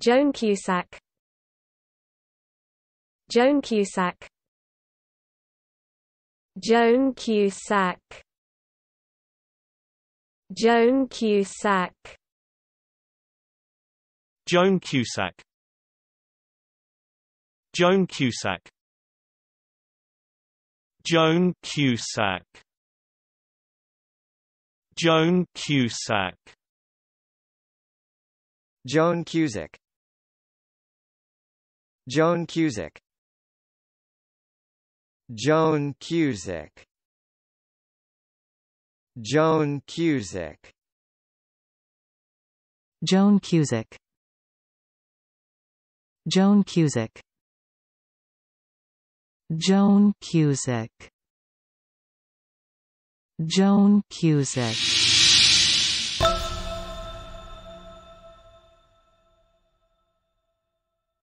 Joan Cusack Joan Cusack Joan Cusack Joan Cusack Joan Cusack Joan Cusack Joan Cusack Joan Cusack Joan Cusack Joan Cusick Joan Cusick Joan Cusick Joan Cusick Joan Cusick Joan Cusick Joan Cusick